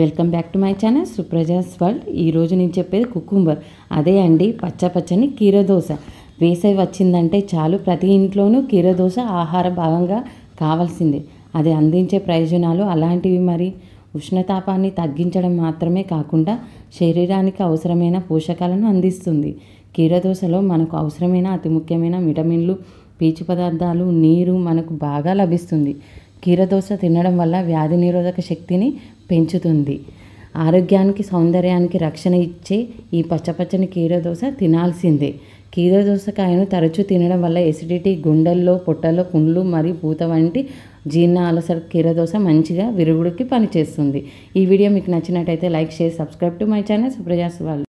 welcome back to my channel Supraja's world ఈరోజు నేను చెప్పేది కుకుంబర్ అదే అండి పచ్చ పచ్చని కీరదోశ వేసవి వచ్చిందంటే చాలు ప్రతి ఇంట్లోనూ కీరదోశ ఆహార భాగంగా కావాల్సిందే అది అందించే ప్రయోజనాలు అలాంటివి మరి ఉష్ణతాపాన్ని తగ్గించడం మాత్రమే కాకుండా శరీరానికి అవసరమైన పోషకాలను అందిస్తుంది కీరదోశలో మనకు అవసరమైన అతి ముఖ్యమైన విటమిన్లు పీచు పదార్థాలు నీరు మనకు బాగా లభిస్తుంది కీరదోస తినడం వల్ల వ్యాధి నిరోధక శక్తిని పెంచుతుంది ఆరోగ్యానికి సౌందర్యానికి రక్షణ ఇచ్చే ఈ పచ్చపచ్చని కీరదోస తినాల్సిందే కీరదోసకాయను తరచూ తినడం వల్ల ఎసిడిటీ గుండెల్లో పొట్టల్లో పుండ్లు మరియు పూత వంటి జీర్ణ అలసర కీరదోస మంచిగా విరుగుడికి పనిచేస్తుంది ఈ వీడియో మీకు నచ్చినట్టయితే లైక్ చేసి subscribe to my channel Supraja's వాళ్ళు